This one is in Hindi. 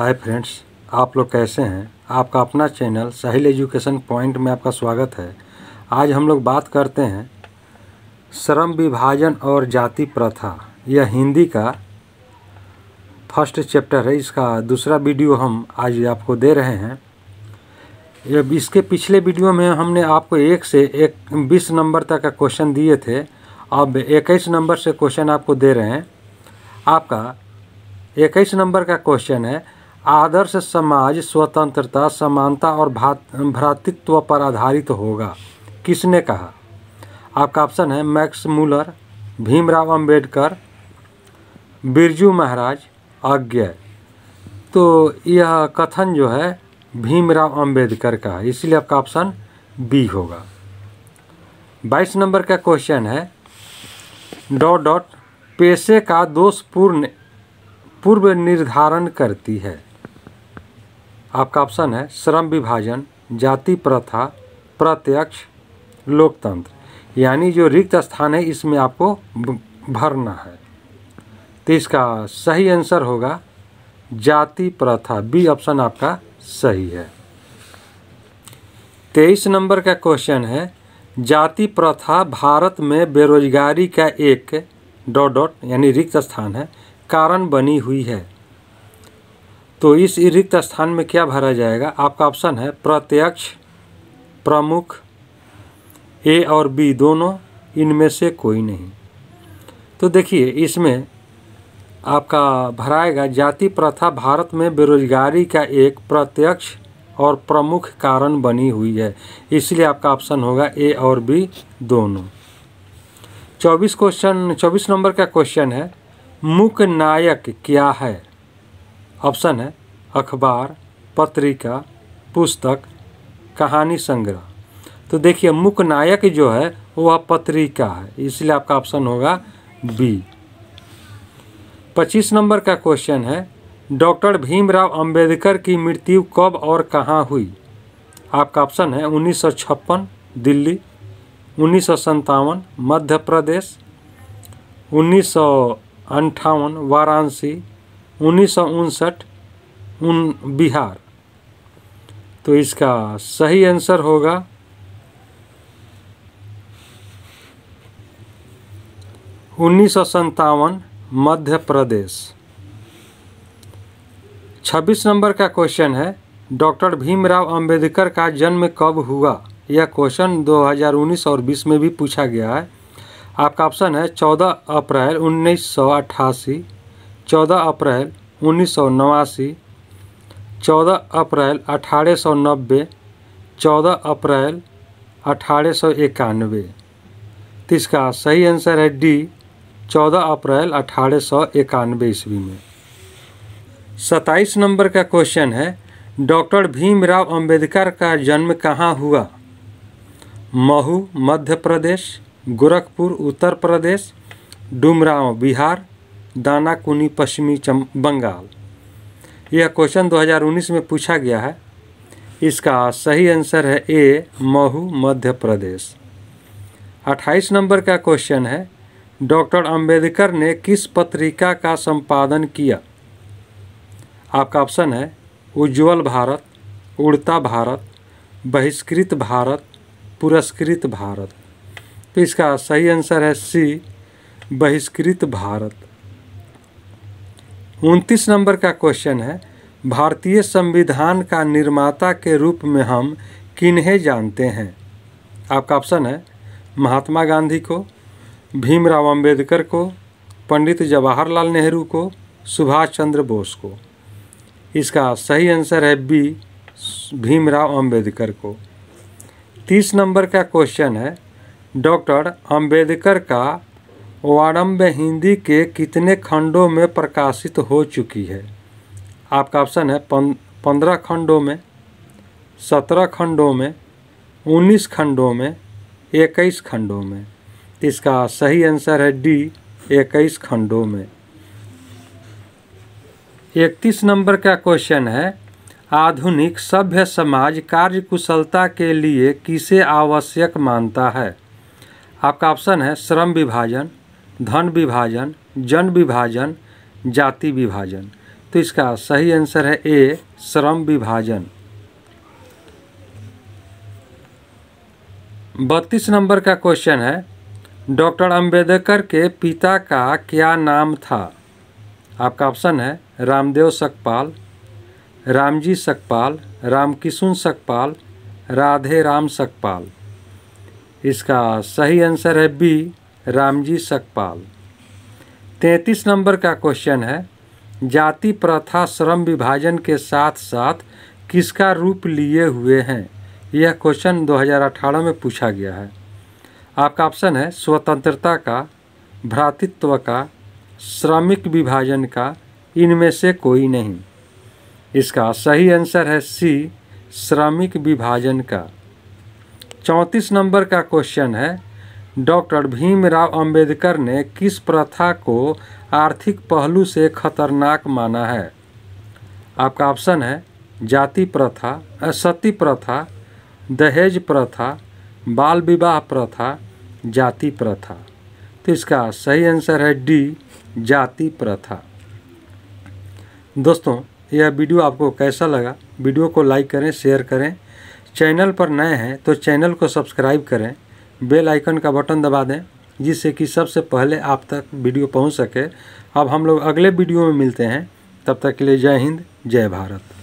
हाय फ्रेंड्स आप लोग कैसे हैं आपका अपना चैनल साहिल एजुकेशन पॉइंट में आपका स्वागत है आज हम लोग बात करते हैं श्रम विभाजन और जाति प्रथा यह हिंदी का फर्स्ट चैप्टर है इसका दूसरा वीडियो हम आज आपको दे रहे हैं जब इसके पिछले वीडियो में हमने आपको एक से एक बीस नंबर तक का क्वेश्चन दिए थे अब इक्कीस नंबर से क्वेश्चन आपको दे रहे हैं आपका इक्कीस नंबर का क्वेश्चन है आदर्श समाज स्वतंत्रता समानता और भ्रातृत्व पर आधारित होगा किसने कहा आपका ऑप्शन है मैक्स मूलर भीमराव अंबेडकर बिरजू महाराज आज्ञा तो यह कथन जो है भीमराव अंबेडकर का है इसलिए आपका ऑप्शन बी होगा बाईस नंबर का क्वेश्चन है डॉट डॉट पेशे का दोषपूर्ण पूर्व निर्धारण करती है आपका ऑप्शन है श्रम विभाजन जाति प्रथा प्रत्यक्ष लोकतंत्र यानी जो रिक्त स्थान है इसमें आपको भरना है तो इसका सही आंसर होगा जाति प्रथा बी ऑप्शन आपका सही है तेईस नंबर का क्वेश्चन है जाति प्रथा भारत में बेरोजगारी का एक डॉट डॉट यानी रिक्त स्थान है कारण बनी हुई है तो इस रिक्त स्थान में क्या भरा जाएगा आपका ऑप्शन है प्रत्यक्ष प्रमुख ए और बी दोनों इनमें से कोई नहीं तो देखिए इसमें आपका भराएगा जाति प्रथा भारत में बेरोजगारी का एक प्रत्यक्ष और प्रमुख कारण बनी हुई है इसलिए आपका ऑप्शन होगा ए और बी दोनों चौबीस क्वेश्चन चौबीस नंबर का क्वेश्चन है मुख नायक क्या है ऑप्शन है अखबार पत्रिका पुस्तक कहानी संग्रह तो देखिए मुख्य नायक जो है वह पत्रिका है इसलिए आपका ऑप्शन होगा बी पच्चीस नंबर का क्वेश्चन है डॉक्टर भीमराव अंबेडकर की मृत्यु कब और कहाँ हुई आपका ऑप्शन है उन्नीस दिल्ली उन्नीस मध्य प्रदेश उन्नीस वाराणसी उन्नीस सौ उनसठ उन बिहार तो इसका सही आंसर होगा उन्नीस सौ संतावन मध्य प्रदेश छब्बीस नंबर का क्वेश्चन है डॉक्टर भीमराव अंबेडकर का जन्म कब हुआ यह क्वेश्चन 2019 और 20 में भी पूछा गया है आपका ऑप्शन है 14 अप्रैल उन्नीस सौ अट्ठासी चौदह अप्रैल उन्नीस सौ नवासी चौदह अप्रैल अठारह सौ नब्बे चौदह अप्रैल अठारह सौ इक्यानवे तो इसका सही आंसर है डी चौदह अप्रैल अठारह सौ इक्यानवे ईस्वी में सत्ताईस नंबर का क्वेश्चन है डॉक्टर भीमराव अंबेडकर का जन्म कहाँ हुआ महू मध्य प्रदेश गोरखपुर उत्तर प्रदेश डुमराव बिहार दानाकुनी पश्चिमी बंगाल यह क्वेश्चन 2019 में पूछा गया है इसका सही आंसर है ए महू मध्य प्रदेश 28 नंबर का क्वेश्चन है डॉक्टर अंबेडकर ने किस पत्रिका का संपादन किया आपका ऑप्शन है उज्ज्वल भारत उड़ता भारत बहिष्कृत भारत पुरस्कृत भारत तो इसका सही आंसर है सी बहिष्कृत भारत उनतीस नंबर का क्वेश्चन है भारतीय संविधान का निर्माता के रूप में हम किन्हें जानते हैं आपका ऑप्शन है महात्मा गांधी को भीमराव अंबेडकर को पंडित जवाहरलाल नेहरू को सुभाष चंद्र बोस को इसका सही आंसर है बी भीमराव अंबेडकर को तीस नंबर का क्वेश्चन है डॉक्टर अंबेडकर का वारम्ब हिंदी के कितने खंडों में प्रकाशित हो चुकी है आपका ऑप्शन है पं, पंद्रह खंडों में सत्रह खंडों में उन्नीस खंडों में इक्कीस खंडों में इसका सही आंसर है डी इक्कीस खंडों में इकतीस नंबर का क्वेश्चन है आधुनिक सभ्य समाज कार्य कुशलता के लिए किसे आवश्यक मानता है आपका ऑप्शन है श्रम विभाजन धन विभाजन जन विभाजन जाति विभाजन तो इसका सही आंसर है ए श्रम विभाजन बत्तीस नंबर का क्वेश्चन है डॉक्टर अंबेडकर के पिता का क्या नाम था आपका ऑप्शन है रामदेव सकपाल रामजी सकपाल रामकिशुन सकपाल राधे राम सकपाल इसका सही आंसर है बी रामजी सकपाल तैंतीस नंबर का क्वेश्चन है जाति प्रथा श्रम विभाजन के साथ साथ किसका रूप लिए हुए हैं यह क्वेश्चन 2018 में पूछा गया है आपका ऑप्शन है स्वतंत्रता का भ्रातृत्व का श्रमिक विभाजन का इनमें से कोई नहीं इसका सही आंसर है सी श्रमिक विभाजन का चौंतीस नंबर का क्वेश्चन है डॉक्टर भीमराव अंबेडकर ने किस प्रथा को आर्थिक पहलू से खतरनाक माना है आपका ऑप्शन है जाति प्रथा सती प्रथा दहेज प्रथा बाल विवाह प्रथा जाति प्रथा तो इसका सही आंसर है डी जाति प्रथा दोस्तों यह वीडियो आपको कैसा लगा वीडियो को लाइक करें शेयर करें चैनल पर नए हैं तो चैनल को सब्सक्राइब करें बेल आइकन का बटन दबा दें जिससे कि सबसे पहले आप तक वीडियो पहुंच सके अब हम लोग अगले वीडियो में मिलते हैं तब तक के लिए जय हिंद जय भारत